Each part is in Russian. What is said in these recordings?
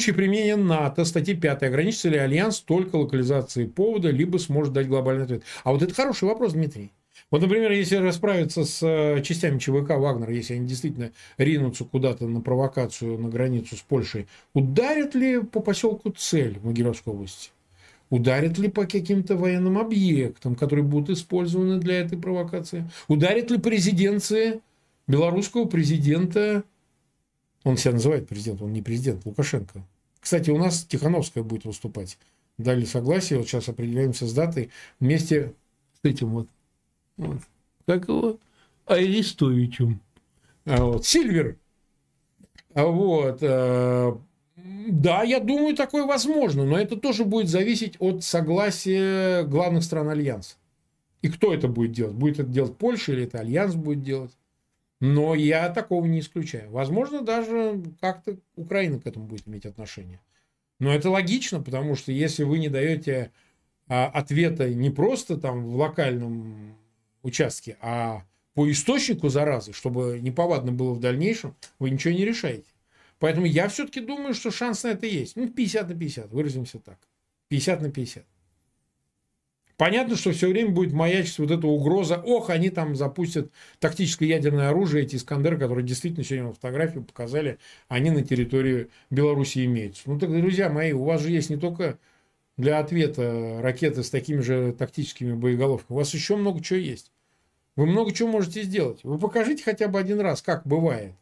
случае применения НАТО, статьи 5, ограничится ли альянс только локализацией повода, либо сможет дать глобальный ответ? А вот это хороший вопрос, Дмитрий. Вот, например, если расправиться с э, частями ЧВК Вагнера, если они действительно ринутся куда-то на провокацию на границу с Польшей, ударят ли по поселку цель в Могилевской области? Ударят ли по каким-то военным объектам, которые будут использованы для этой провокации? Ударит ли по белорусского президента он себя называет президентом, он не президент, Лукашенко. Кстати, у нас Тихановская будет выступать. Дали согласие, вот сейчас определяемся с датой вместе с этим вот, вот как его, а Аристовичем. А вот, Сильвер. А вот, э, да, я думаю, такое возможно, но это тоже будет зависеть от согласия главных стран Альянса. И кто это будет делать? Будет это делать Польша или это Альянс будет делать? Но я такого не исключаю. Возможно, даже как-то Украина к этому будет иметь отношение. Но это логично, потому что если вы не даете а, ответа не просто там в локальном участке, а по источнику заразы, чтобы неповадно было в дальнейшем, вы ничего не решаете. Поэтому я все-таки думаю, что шанс на это есть. Ну, 50 на 50, выразимся так. 50 на 50. Понятно, что все время будет маячить вот эта угроза. Ох, они там запустят тактическое ядерное оружие, эти Искандеры, которые действительно сегодня на фотографию показали, они на территории Беларуси имеются. Ну так, друзья мои, у вас же есть не только для ответа ракеты с такими же тактическими боеголовками. У вас еще много чего есть. Вы много чего можете сделать. Вы покажите хотя бы один раз, как бывает.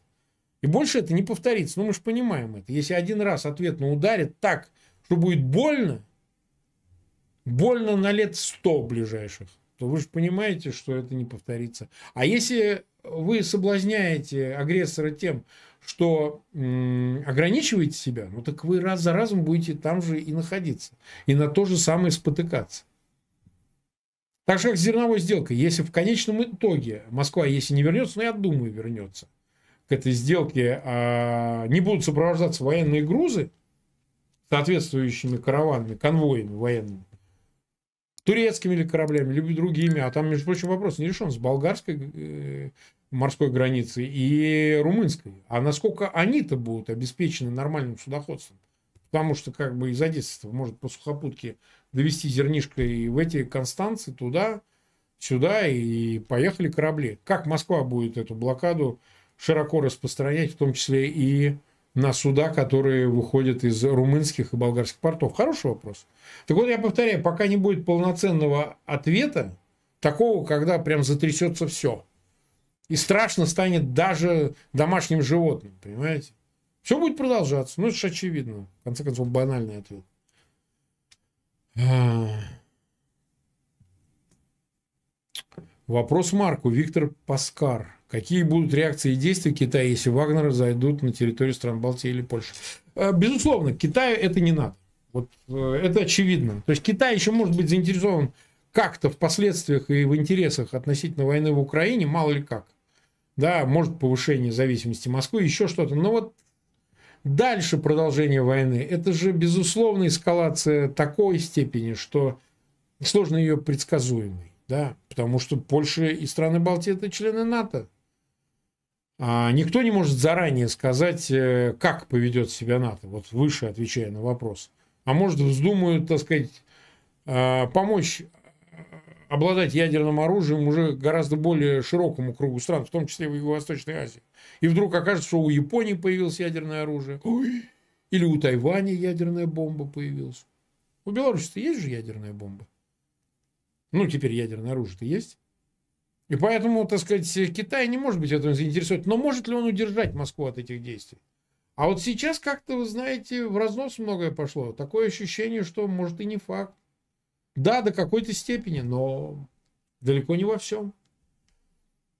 И больше это не повторится. Ну, мы же понимаем это. Если один раз ответ на ударит так, что будет больно, больно на лет 100 ближайших, то вы же понимаете, что это не повторится. А если вы соблазняете агрессора тем, что м, ограничиваете себя, ну так вы раз за разом будете там же и находиться, и на то же самое спотыкаться. Так же, как с зерновой сделкой. Если в конечном итоге Москва, если не вернется, ну я думаю, вернется к этой сделке, а не будут сопровождаться военные грузы соответствующими караванами, конвоями военными, турецкими ли кораблями, либо другими. А там, между прочим, вопрос не решен с болгарской э, морской границы и румынской. А насколько они-то будут обеспечены нормальным судоходством? Потому что как бы из Одессы может по сухопутке довести зернишко и в эти Констанции туда, сюда, и поехали корабли. Как Москва будет эту блокаду широко распространять, в том числе и на суда, которые выходят из румынских и болгарских портов? Хороший вопрос. Так вот, я повторяю, пока не будет полноценного ответа, такого, когда прям затрясется все. И страшно станет даже домашним животным, понимаете? Все будет продолжаться. Ну, это же очевидно. В конце концов, банальный ответ. Э, вопрос Марку. Виктор Паскар. Какие будут реакции и действия Китая, если Вагнеры зайдут на территорию стран Балтии или Польши? Э, безусловно, Китаю это не надо. Вот э, это очевидно. То есть Китай еще может быть заинтересован как-то в последствиях и в интересах относительно войны в Украине, мало ли как. Да, может повышение зависимости Москвы, еще что-то. Но вот дальше продолжение войны, это же безусловно эскалация такой степени, что сложно ее предсказуемой. Да, потому что Польша и страны Балтии это члены НАТО. А, никто не может заранее сказать, э, как поведет себя НАТО, вот выше отвечая на вопрос. А может, вздумают, так сказать, а, помочь э, обладать ядерным оружием уже гораздо более широкому кругу стран, в том числе в Юго-Восточной Азии. И вдруг окажется, что у Японии появилось ядерное оружие, Ой. или у Тайваня ядерная бомба появилась. У Беларуси-то есть же ядерная бомба? Ну, теперь ядерное оружие-то есть. И поэтому, так сказать, Китай не может быть этим заинтересован. Но может ли он удержать Москву от этих действий? А вот сейчас как-то, вы знаете, в разнос многое пошло. Такое ощущение, что, может, и не факт. Да, до какой-то степени, но далеко не во всем.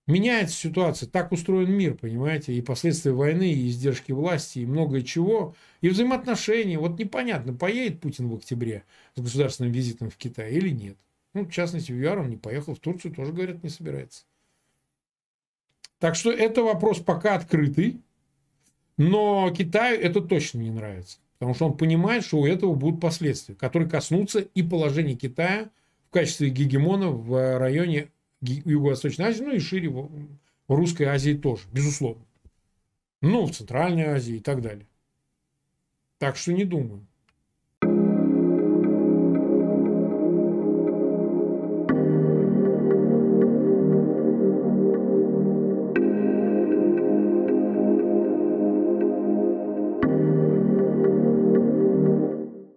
Меняется ситуация. Так устроен мир, понимаете? И последствия войны, и издержки власти, и многое чего. И взаимоотношения. Вот непонятно, поедет Путин в октябре с государственным визитом в Китай или нет. Ну, в частности, ЮАР он не поехал в Турцию, тоже, говорят, не собирается. Так что это вопрос пока открытый. Но Китаю это точно не нравится. Потому что он понимает, что у этого будут последствия, которые коснутся и положения Китая в качестве гегемона в районе Юго-Восточной Азии, ну и шире в Русской Азии тоже, безусловно. Ну, в Центральной Азии и так далее. Так что не думаю.